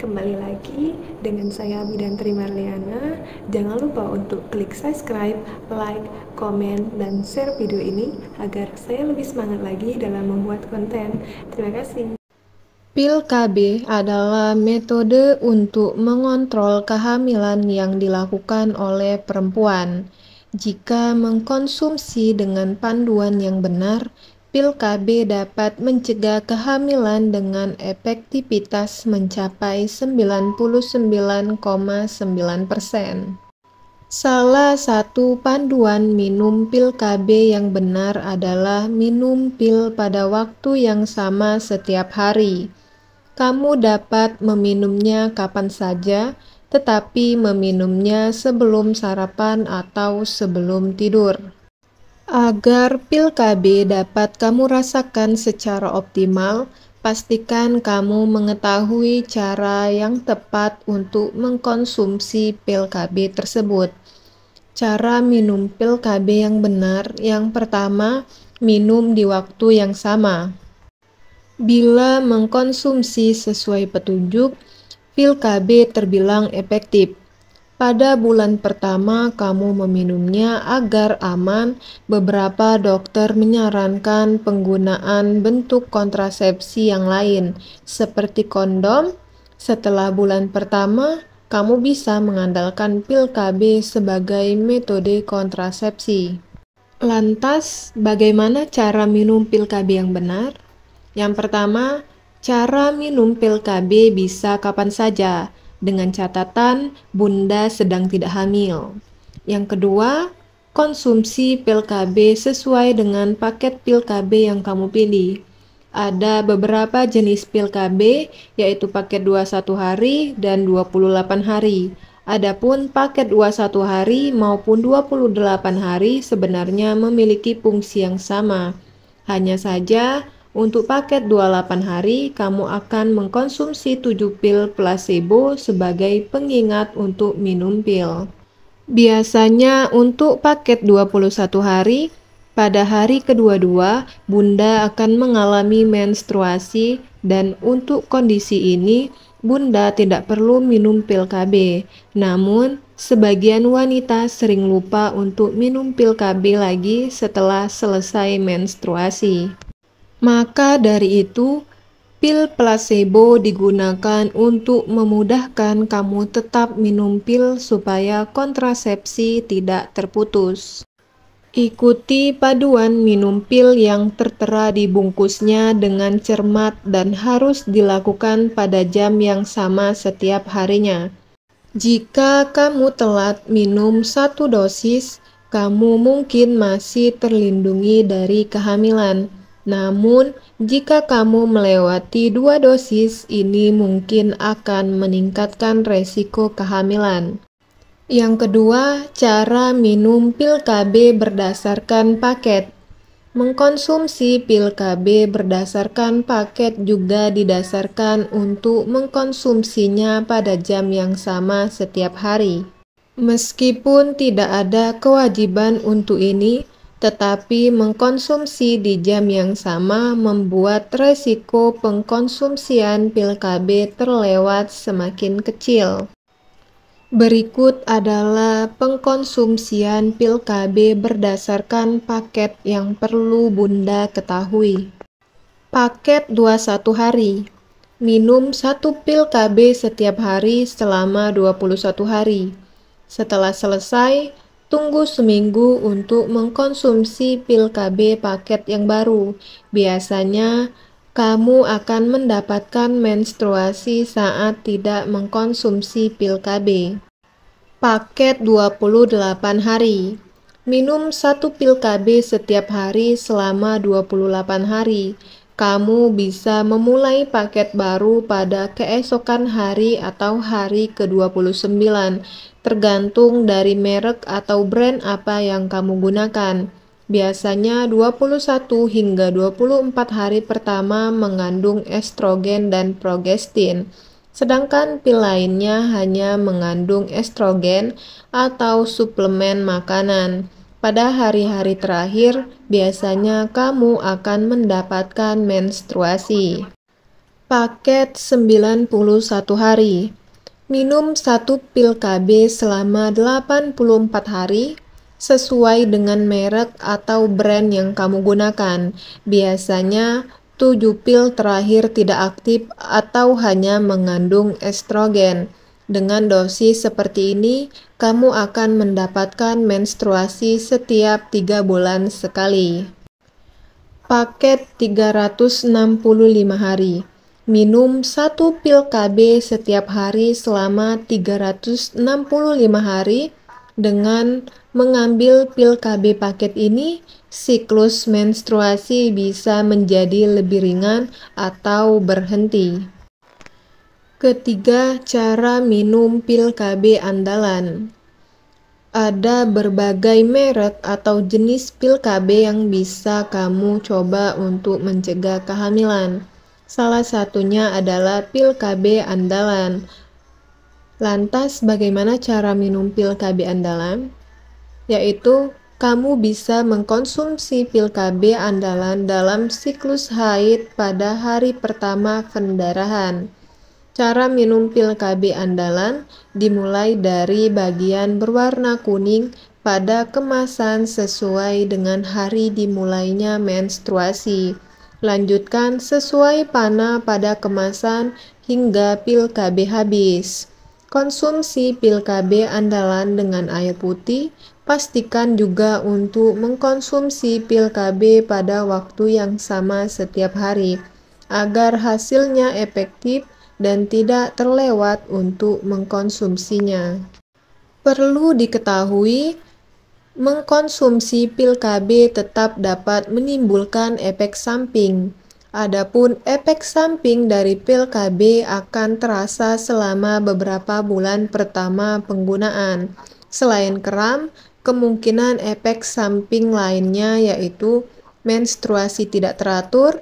Kembali lagi dengan saya Tri Marliana. Jangan lupa untuk klik subscribe, like, komen, dan share video ini agar saya lebih semangat lagi dalam membuat konten. Terima kasih. Pil KB adalah metode untuk mengontrol kehamilan yang dilakukan oleh perempuan. Jika mengkonsumsi dengan panduan yang benar, pil KB dapat mencegah kehamilan dengan efektivitas mencapai 99,9%. Salah satu panduan minum pil KB yang benar adalah minum pil pada waktu yang sama setiap hari. Kamu dapat meminumnya kapan saja, tetapi meminumnya sebelum sarapan atau sebelum tidur. Agar pil KB dapat kamu rasakan secara optimal, pastikan kamu mengetahui cara yang tepat untuk mengkonsumsi pil KB tersebut. Cara minum pil KB yang benar yang pertama, minum di waktu yang sama. Bila mengkonsumsi sesuai petunjuk, pil KB terbilang efektif. Pada bulan pertama, kamu meminumnya agar aman. Beberapa dokter menyarankan penggunaan bentuk kontrasepsi yang lain, seperti kondom. Setelah bulan pertama, kamu bisa mengandalkan pil KB sebagai metode kontrasepsi. Lantas, bagaimana cara minum pil KB yang benar? Yang pertama, cara minum pil KB bisa kapan saja dengan catatan bunda sedang tidak hamil. Yang kedua, konsumsi pil KB sesuai dengan paket pil KB yang kamu pilih. Ada beberapa jenis pil KB, yaitu paket 21 hari dan 28 hari. Adapun paket 21 hari maupun 28 hari sebenarnya memiliki fungsi yang sama. Hanya saja untuk paket 28 hari, kamu akan mengkonsumsi 7 pil placebo sebagai pengingat untuk minum pil. Biasanya untuk paket 21 hari, pada hari kedua-dua, Bunda akan mengalami menstruasi dan untuk kondisi ini, Bunda tidak perlu minum pil KB. Namun, sebagian wanita sering lupa untuk minum pil KB lagi setelah selesai menstruasi. Maka dari itu, pil placebo digunakan untuk memudahkan kamu tetap minum pil supaya kontrasepsi tidak terputus. Ikuti paduan minum pil yang tertera di bungkusnya dengan cermat dan harus dilakukan pada jam yang sama setiap harinya. Jika kamu telat minum satu dosis, kamu mungkin masih terlindungi dari kehamilan. Namun, jika kamu melewati dua dosis ini mungkin akan meningkatkan resiko kehamilan. Yang kedua, cara minum pil KB berdasarkan paket. Mengkonsumsi pil KB berdasarkan paket juga didasarkan untuk mengkonsumsinya pada jam yang sama setiap hari. Meskipun tidak ada kewajiban untuk ini, tetapi mengkonsumsi di jam yang sama membuat resiko pengkonsumsian pil KB terlewat semakin kecil. Berikut adalah pengkonsumsian pil KB berdasarkan paket yang perlu Bunda ketahui. Paket 21 hari. Minum satu pil KB setiap hari selama 21 hari. Setelah selesai, Tunggu seminggu untuk mengkonsumsi pil KB paket yang baru. Biasanya, kamu akan mendapatkan menstruasi saat tidak mengkonsumsi pil KB. Paket 28 hari. Minum satu pil KB setiap hari selama 28 hari kamu bisa memulai paket baru pada keesokan hari atau hari ke-29, tergantung dari merek atau brand apa yang kamu gunakan. Biasanya 21 hingga 24 hari pertama mengandung estrogen dan progestin, sedangkan pil lainnya hanya mengandung estrogen atau suplemen makanan. Pada hari-hari terakhir, biasanya kamu akan mendapatkan menstruasi. Paket 91 hari Minum satu pil KB selama 84 hari sesuai dengan merek atau brand yang kamu gunakan. Biasanya 7 pil terakhir tidak aktif atau hanya mengandung estrogen. Dengan dosis seperti ini, kamu akan mendapatkan menstruasi setiap 3 bulan sekali. Paket 365 hari. Minum 1 pil KB setiap hari selama 365 hari dengan mengambil pil KB paket ini, siklus menstruasi bisa menjadi lebih ringan atau berhenti. Ketiga, cara minum pil KB andalan. Ada berbagai merek atau jenis pil KB yang bisa kamu coba untuk mencegah kehamilan. Salah satunya adalah pil KB andalan. Lantas, bagaimana cara minum pil KB andalan? Yaitu, kamu bisa mengkonsumsi pil KB andalan dalam siklus haid pada hari pertama pendarahan Cara minum pil KB andalan dimulai dari bagian berwarna kuning pada kemasan sesuai dengan hari dimulainya menstruasi. Lanjutkan sesuai panah pada kemasan hingga pil KB habis. Konsumsi pil KB andalan dengan air putih pastikan juga untuk mengkonsumsi pil KB pada waktu yang sama setiap hari agar hasilnya efektif dan tidak terlewat untuk mengkonsumsinya. Perlu diketahui, mengkonsumsi pil KB tetap dapat menimbulkan efek samping. Adapun efek samping dari pil KB akan terasa selama beberapa bulan pertama penggunaan. Selain kram, kemungkinan efek samping lainnya yaitu menstruasi tidak teratur,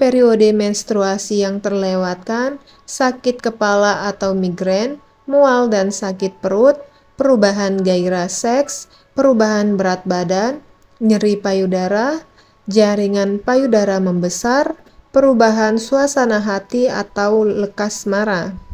periode menstruasi yang terlewatkan, sakit kepala atau migrain, mual dan sakit perut, perubahan gairah seks, perubahan berat badan, nyeri payudara, jaringan payudara membesar, perubahan suasana hati atau lekas marah.